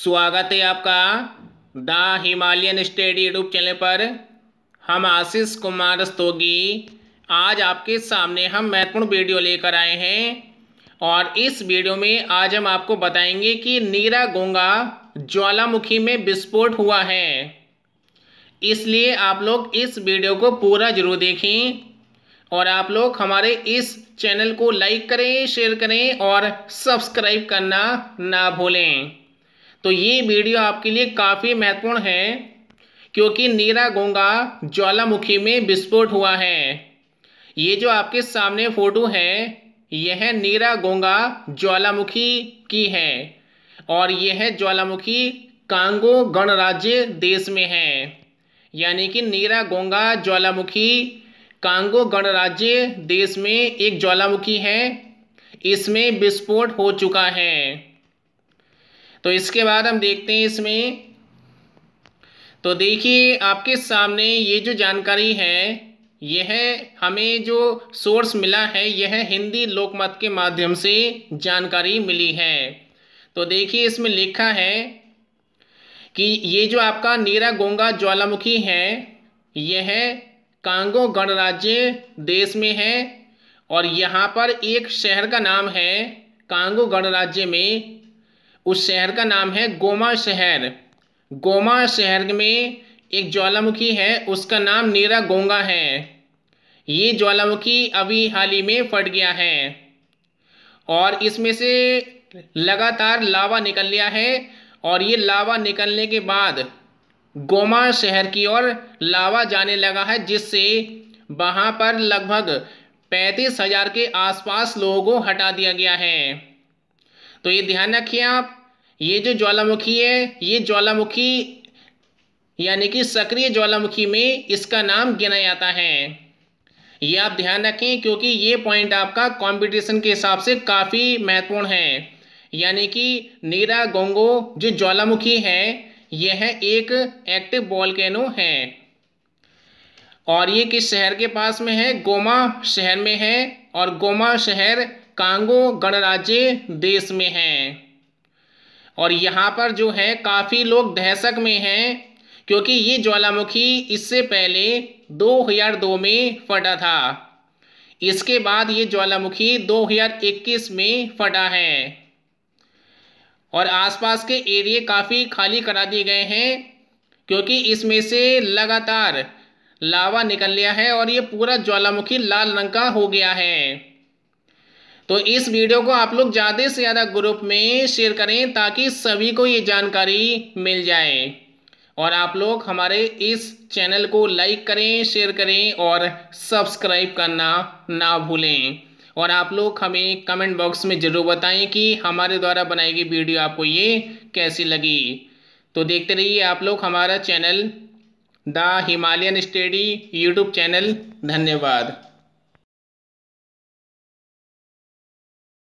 स्वागत है आपका the Himalayan study YouTube channel पर हम आशीष कुमार रस्तोगी आज आपके सामने हम महत्वपूर्ण वीडियो लेकर आए हैं और इस वीडियो में आज हम आपको बताएंगे कि नीरा गोंगा ज्वालामुखी में विस्फोट हुआ है इसलिए आप लोग इस वीडियो को पूरा जरूर देखें और आप लोग हमारे इस चैनल को लाइक करें शेयर करें और सब्सक्राइब करना ना भूलें तो ये वीडियो आपके लिए काफ़ी महत्वपूर्ण है क्योंकि नीरा गोंगा ज्वालामुखी में विस्फोट हुआ है ये जो आपके सामने फ़ोटो है यह नीरा गोंगा ज्वालामुखी की है और यह ज्वालामुखी कांगो गणराज्य देश में है यानी कि नीरा गोंगा ज्वालामुखी कांगो गणराज्य देश में एक ज्वालामुखी है इसमें विस्फोट हो चुका है तो इसके बाद हम देखते हैं इसमें तो देखिए आपके सामने ये जो जानकारी है यह हमें जो सोर्स मिला है यह हिंदी लोकमत के माध्यम से जानकारी मिली है तो देखिए इसमें लिखा है कि ये जो आपका नीरा गोंगा ज्वालामुखी है यह कांगो गणराज्य देश में है और यहाँ पर एक शहर का नाम है कांगो गणराज्य में उस शहर का नाम है गोमा शहर गोमा शहर में एक ज्वालामुखी है उसका नाम नीरा गोंगा है ये ज्वालामुखी अभी हाल ही में फट गया है और इसमें से लगातार लावा निकल लिया है और ये लावा निकलने के बाद गोमा शहर की ओर लावा जाने लगा है जिससे वहाँ पर लगभग पैंतीस हज़ार के आसपास लोगों को हटा दिया गया है तो ये ध्यान रखिए आप ये जो ज्वालामुखी है ये ज्वालामुखी यानी कि सक्रिय ज्वालामुखी में इसका नाम गिना जाता है ये आप ध्यान रखें क्योंकि ये पॉइंट आपका कंपटीशन के हिसाब से काफ़ी महत्वपूर्ण है यानी कि नीरा गोंगो जो ज्वालामुखी है यह है एक एक्टिव बॉलकैनो है और ये किस शहर के पास में है गोमा शहर में है और गोमा शहर कांगो गणराज्य देश में है और यहाँ पर जो है काफ़ी लोग दहशत में हैं क्योंकि ये ज्वालामुखी इससे पहले 2002 में फटा था इसके बाद ये ज्वालामुखी 2021 में फटा है और आसपास के एरिए काफ़ी खाली करा दिए गए हैं क्योंकि इसमें से लगातार लावा निकल लिया है और ये पूरा ज्वालामुखी लाल रंग का हो गया है तो इस वीडियो को आप लोग ज़्यादा से ज़्यादा ग्रुप में शेयर करें ताकि सभी को ये जानकारी मिल जाए और आप लोग हमारे इस चैनल को लाइक करें शेयर करें और सब्सक्राइब करना ना भूलें और आप लोग हमें कमेंट बॉक्स में ज़रूर बताएं कि हमारे द्वारा बनाई गई वीडियो आपको ये कैसी लगी तो देखते रहिए आप लोग हमारा channel the Himalayan study YouTube channel धन्यवाद